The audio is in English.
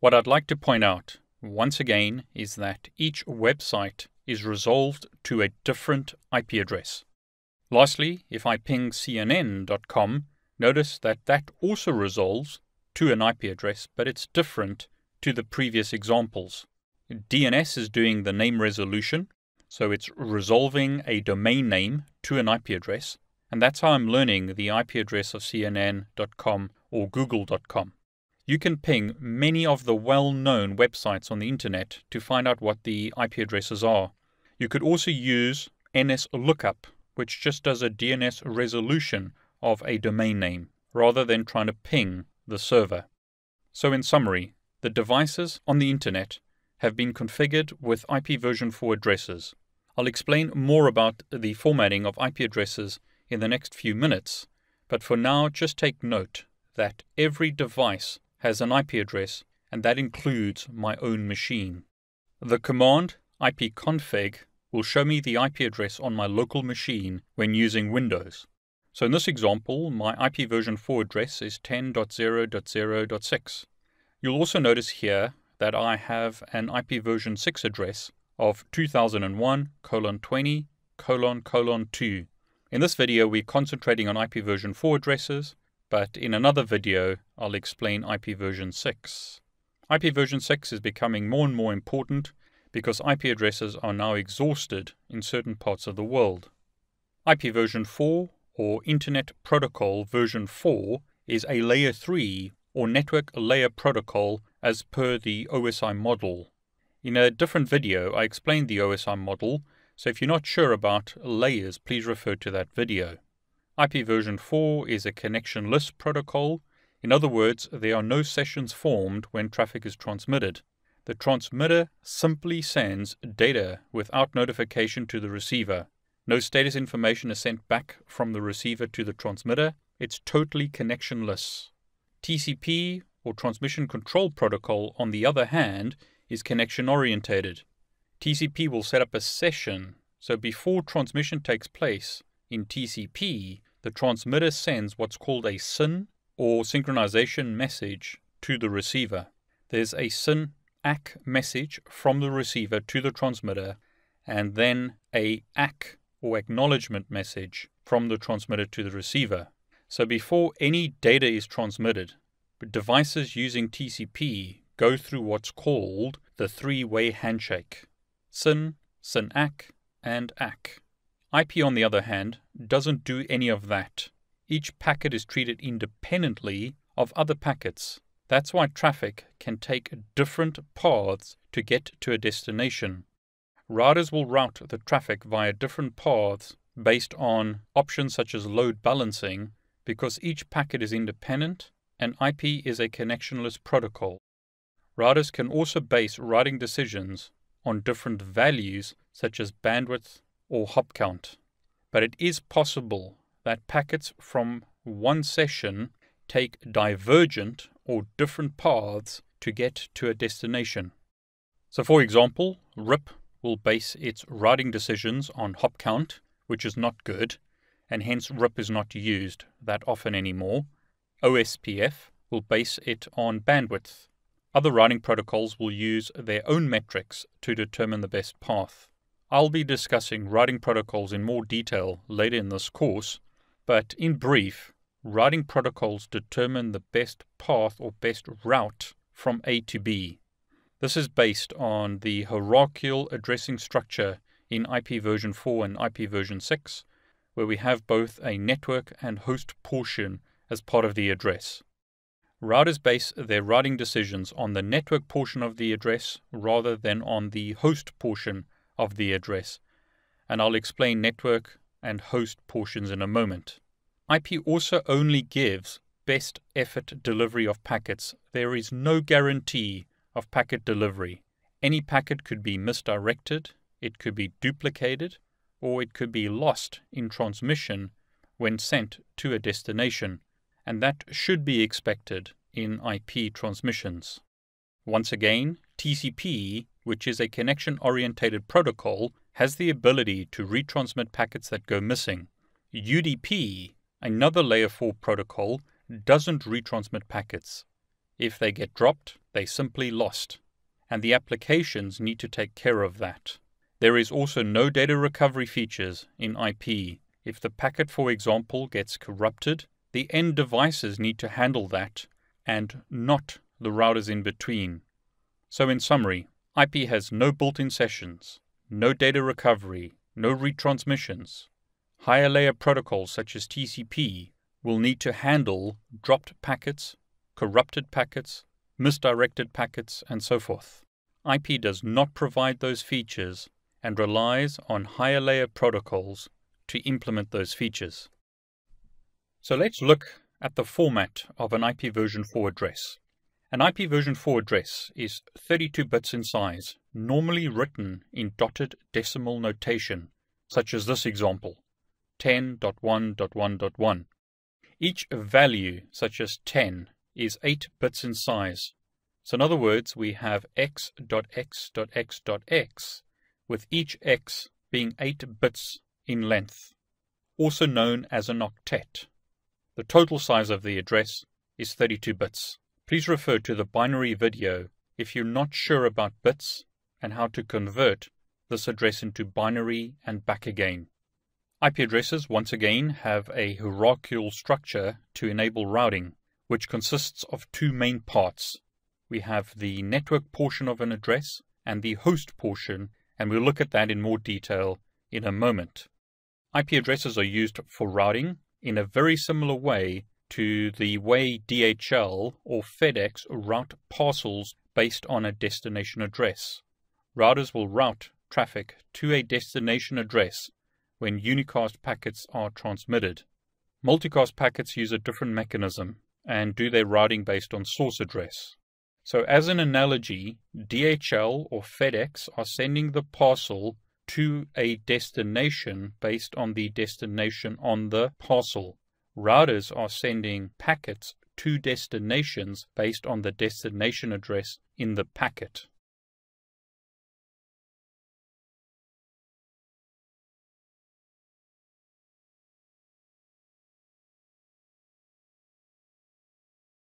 What I'd like to point out, once again, is that each website is resolved to a different IP address. Lastly, if I ping cnn.com, notice that that also resolves to an IP address, but it's different to the previous examples. DNS is doing the name resolution, so it's resolving a domain name to an IP address, and that's how I'm learning the IP address of CNN.com or Google.com you can ping many of the well known websites on the internet to find out what the IP addresses are. You could also use NSLookup, which just does a DNS resolution of a domain name rather than trying to ping the server. So, in summary, the devices on the internet have been configured with IP version 4 addresses. I'll explain more about the formatting of IP addresses in the next few minutes, but for now, just take note that every device has an IP address, and that includes my own machine. The command ipconfig will show me the IP address on my local machine when using Windows. So in this example, my IP version 4 address is 10.0.0.6. You'll also notice here that I have an IP version 6 address of 2001 colon 20 colon colon 2. In this video, we're concentrating on IP version 4 addresses, but in another video I'll explain IP version 6. IP version 6 is becoming more and more important because IP addresses are now exhausted in certain parts of the world. IP version 4, or Internet Protocol version 4, is a layer 3 or network layer protocol as per the OSI model. In a different video, I explained the OSI model, so if you're not sure about layers, please refer to that video. IP version 4 is a connectionless protocol. In other words, there are no sessions formed when traffic is transmitted. The transmitter simply sends data without notification to the receiver. No status information is sent back from the receiver to the transmitter. It's totally connectionless. TCP, or Transmission Control Protocol, on the other hand, is connection orientated. TCP will set up a session, so before transmission takes place in TCP, the transmitter sends what's called a SYN or synchronization message to the receiver. There's a SYN ACK message from the receiver to the transmitter and then a ACK or acknowledgement message from the transmitter to the receiver. So before any data is transmitted, devices using TCP go through what's called the three-way handshake, SYN, SYN ACK, and ACK. IP, on the other hand, doesn't do any of that. Each packet is treated independently of other packets. That's why traffic can take different paths to get to a destination. Routers will route the traffic via different paths based on options such as load balancing because each packet is independent and IP is a connectionless protocol. Routers can also base routing decisions on different values such as bandwidth or hop count. But it is possible that packets from one session take divergent or different paths to get to a destination. So, for example, RIP will base its routing decisions on hop count, which is not good, and hence RIP is not used that often anymore. OSPF will base it on bandwidth. Other routing protocols will use their own metrics to determine the best path. I'll be discussing writing protocols in more detail later in this course, but in brief, writing protocols determine the best path or best route from A to B. This is based on the hierarchical addressing structure in IP version 4 and IP version 6, where we have both a network and host portion as part of the address. Routers base their routing decisions on the network portion of the address rather than on the host portion of the address, and I'll explain network and host portions in a moment. IP also only gives best effort delivery of packets. There is no guarantee of packet delivery. Any packet could be misdirected, it could be duplicated, or it could be lost in transmission when sent to a destination, and that should be expected in IP transmissions. Once again, TCP, which is a connection-orientated protocol, has the ability to retransmit packets that go missing. UDP, another Layer 4 protocol, doesn't retransmit packets. If they get dropped, they simply lost, and the applications need to take care of that. There is also no data recovery features in IP. If the packet, for example, gets corrupted, the end devices need to handle that, and not the routers in between. So in summary, IP has no built-in sessions, no data recovery, no retransmissions. Higher layer protocols such as TCP will need to handle dropped packets, corrupted packets, misdirected packets, and so forth. IP does not provide those features and relies on higher layer protocols to implement those features. So let's look at the format of an IP version 4 address. An IPv4 address is 32 bits in size, normally written in dotted decimal notation, such as this example 10.1.1.1. Each value, such as 10, is 8 bits in size. So, in other words, we have x.x.x.x, with each x being 8 bits in length, also known as an octet. The total size of the address is 32 bits. Please refer to the binary video if you're not sure about bits and how to convert this address into binary and back again. IP addresses, once again, have a hierarchical structure to enable routing, which consists of two main parts. We have the network portion of an address and the host portion, and we'll look at that in more detail in a moment. IP addresses are used for routing in a very similar way to the way DHL or FedEx route parcels based on a destination address. Routers will route traffic to a destination address when unicast packets are transmitted. Multicast packets use a different mechanism and do their routing based on source address. So, as an analogy, DHL or FedEx are sending the parcel to a destination based on the destination on the parcel. Routers are sending packets to destinations based on the destination address in the packet.